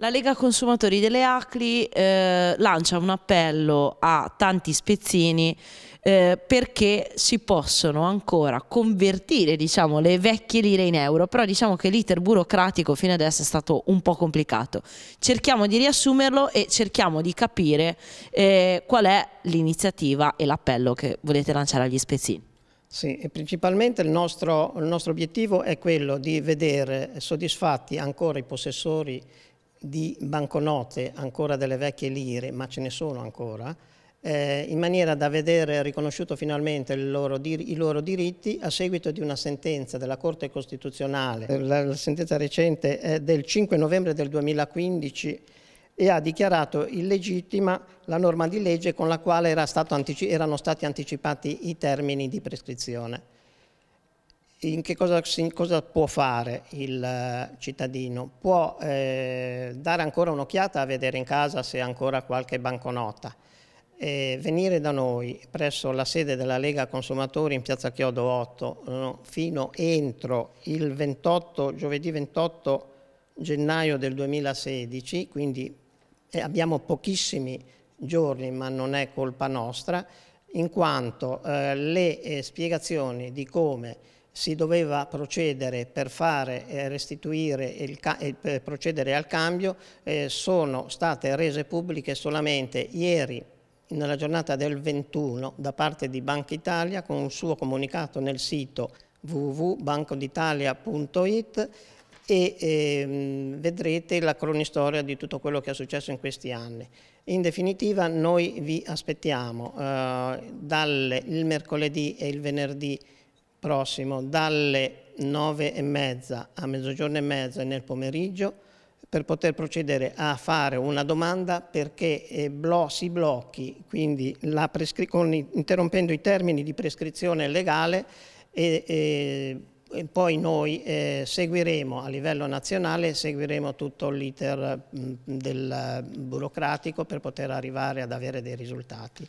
La Lega Consumatori delle Acli eh, lancia un appello a tanti spezzini eh, perché si possono ancora convertire diciamo, le vecchie lire in euro, però diciamo che l'iter burocratico fino adesso è stato un po' complicato. Cerchiamo di riassumerlo e cerchiamo di capire eh, qual è l'iniziativa e l'appello che volete lanciare agli spezzini. Sì, principalmente il nostro, il nostro obiettivo è quello di vedere soddisfatti ancora i possessori di banconote ancora delle vecchie lire, ma ce ne sono ancora, eh, in maniera da vedere riconosciuto finalmente loro i loro diritti a seguito di una sentenza della Corte Costituzionale, la, la sentenza recente è del 5 novembre del 2015 e ha dichiarato illegittima la norma di legge con la quale era erano stati anticipati i termini di prescrizione. In che cosa, cosa può fare il eh, cittadino? Può eh, dare ancora un'occhiata a vedere in casa se ha ancora qualche banconota. E venire da noi presso la sede della Lega Consumatori in Piazza Chiodo 8 eh, fino entro il 28, giovedì 28 gennaio del 2016, quindi eh, abbiamo pochissimi giorni ma non è colpa nostra, in quanto eh, le eh, spiegazioni di come si doveva procedere per fare restituire il, eh, per procedere al cambio eh, sono state rese pubbliche solamente ieri nella giornata del 21 da parte di Banca Italia con un suo comunicato nel sito www.bancoditalia.it e ehm, vedrete la cronistoria di tutto quello che è successo in questi anni. In definitiva noi vi aspettiamo eh, dal mercoledì e il venerdì prossimo dalle 9 e mezza a mezzogiorno e mezza e nel pomeriggio per poter procedere a fare una domanda perché eh, blo si blocchi, quindi con, interrompendo i termini di prescrizione legale e, e, e poi noi eh, seguiremo a livello nazionale, seguiremo tutto l'iter mm, burocratico per poter arrivare ad avere dei risultati.